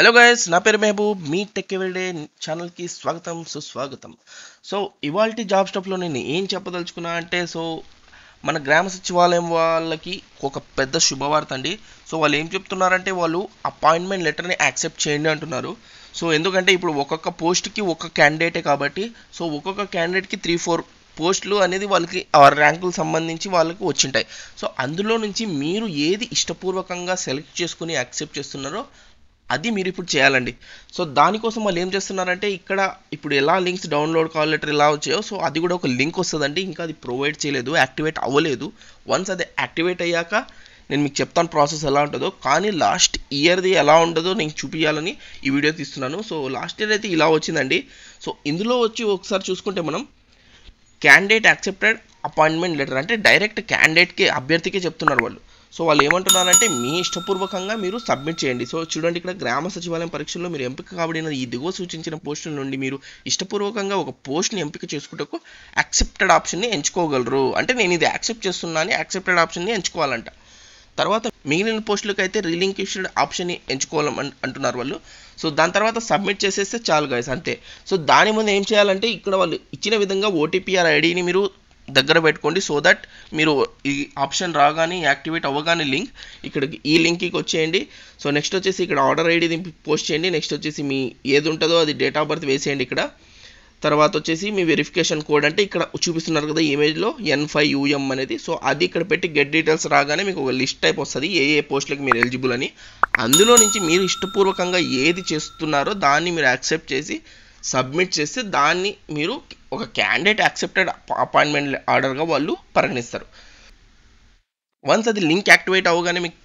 hello guys నా పేరు మహబూబ్ మీ tech ఎవరిడే ఛానల్కి స్వాగతం సుస్వాగతం సో ఇవాళ జాబ్ స్టాప్లో నేను ఏం చెప్పదలుచుకున్నా అంటే సో మన గ్రామ సచివాలయం వాళ్ళకి ఒక పెద్ద శుభవార్త అండి సో వాళ్ళు ఏం చెప్తున్నారంటే వాళ్ళు అపాయింట్మెంట్ లెటర్ని యాక్సెప్ట్ చేయండి అంటున్నారు సో ఎందుకంటే ఇప్పుడు ఒక్కొక్క పోస్ట్కి ఒక్క క్యాండిడేటే కాబట్టి సో ఒక్కొక్క క్యాండిడేట్కి త్రీ ఫోర్ పోస్టులు అనేది వాళ్ళకి ఆ ర్యాంకులు సంబంధించి వాళ్ళకి వచ్చింటాయి సో అందులో నుంచి మీరు ఏది ఇష్టపూర్వకంగా సెలెక్ట్ చేసుకుని యాక్సెప్ట్ చేస్తున్నారో అది మీరు ఇప్పుడు చేయాలండి సో దానికోసం వాళ్ళు ఏం చేస్తున్నారంటే ఇక్కడ ఇప్పుడు ఎలా లింక్స్ డౌన్లోడ్ కాల్ లెటర్ ఎలా వచ్చాయో సో అది కూడా ఒక లింక్ వస్తుందండి ఇంకా అది ప్రొవైడ్ చేయలేదు యాక్టివేట్ అవ్వలేదు వన్స్ అది యాక్టివేట్ అయ్యాక నేను మీకు చెప్తాను ప్రాసెస్ ఎలా ఉంటుందో కానీ లాస్ట్ ఇయర్ది ఎలా ఉండదో నేను చూపించాలని ఈ వీడియో తీస్తున్నాను సో లాస్ట్ ఇయర్ అయితే ఇలా వచ్చిందండి సో ఇందులో వచ్చి ఒకసారి చూసుకుంటే మనం క్యాండిడేట్ యాక్సెప్టెడ్ అపాయింట్మెంట్ లెటర్ అంటే డైరెక్ట్ క్యాండిడేట్కి అభ్యర్థికే చెప్తున్నారు వాళ్ళు సో వాళ్ళు ఏమంటున్నారంటే మీ ఇష్టపూర్వకంగా మీరు సబ్మిట్ చేయండి సో చూడండి ఇక్కడ గ్రామ సచివాలయం పరీక్షల్లో మీరు ఎంపిక కాబడిన ఈ దిగువ సూచించిన పోస్టుల నుండి మీరు ఇష్టపూర్వకంగా ఒక పోస్ట్ని ఎంపిక చేసుకుంటకు యాక్సెప్టెడ్ ఆప్షన్ని ఎంచుకోగలరు అంటే నేను ఇది యాక్సెప్ట్ చేస్తున్నాను యాక్సెప్టెడ్ ఆప్షన్ని ఎంచుకోవాలంట తర్వాత మిగిలిన పోస్టులకు అయితే రిలింక్విష్డ్ ఆప్షన్ని ఎంచుకోవాలని అంటున్నారు వాళ్ళు సో దాని తర్వాత సబ్మిట్ చేసేస్తే చాలు గాయస్ అంతే సో దాని ముందు ఏం చేయాలంటే ఇక్కడ వాళ్ళు ఇచ్చిన విధంగా ఓటీపీఆర్ ఐడిని మీరు దగ్గర పెట్టుకోండి సో దట్ మీరు ఈ ఆప్షన్ రాగానే యాక్టివేట్ అవ్వగానే లింక్ ఇక్కడ ఈ లింక్కి వచ్చేయండి సో నెక్స్ట్ వచ్చేసి ఇక్కడ ఆర్డర్ ఐడి పోస్ట్ చేయండి నెక్స్ట్ వచ్చేసి మీ ఏది ఉంటుందో అది డేట్ ఆఫ్ బర్త్ వేసేయండి ఇక్కడ తర్వాత వచ్చేసి మీ వెరిఫికేషన్ కోడ్ అంటే ఇక్కడ చూపిస్తున్నారు కదా ఇమేజ్లో ఎన్ ఫైవ్ యూఎం అనేది సో అది ఇక్కడ పెట్టి గెట్ డీటెయిల్స్ రాగానే మీకు ఒక లిస్ట్ టైప్ వస్తుంది ఏ ఏ పోస్టులకు మీరు ఎలిజిబుల్ అని అందులో నుంచి మీరు ఇష్టపూర్వకంగా ఏది చేస్తున్నారో దాన్ని మీరు యాక్సెప్ట్ చేసి సబ్మిట్ చేస్తే దాన్ని మీరు ఒక క్యాండిడేట్ యాక్సెప్టెడ్ అపాయింట్మెంట్ ఆర్డర్గా వాళ్ళు పరిగణిస్తారు వన్స్ అది లింక్ యాక్టివేట్ అవ్వగానే మీకు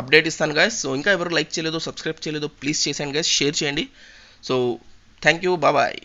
అప్డేట్ ఇస్తాను గాయస్ సో ఇంకా ఎవరు లైక్ చేయలేదో సబ్స్క్రైబ్ చేయలేదో ప్లీజ్ చేసేయండి గాయస్ షేర్ చేయండి సో థ్యాంక్ యూ బాబాయ్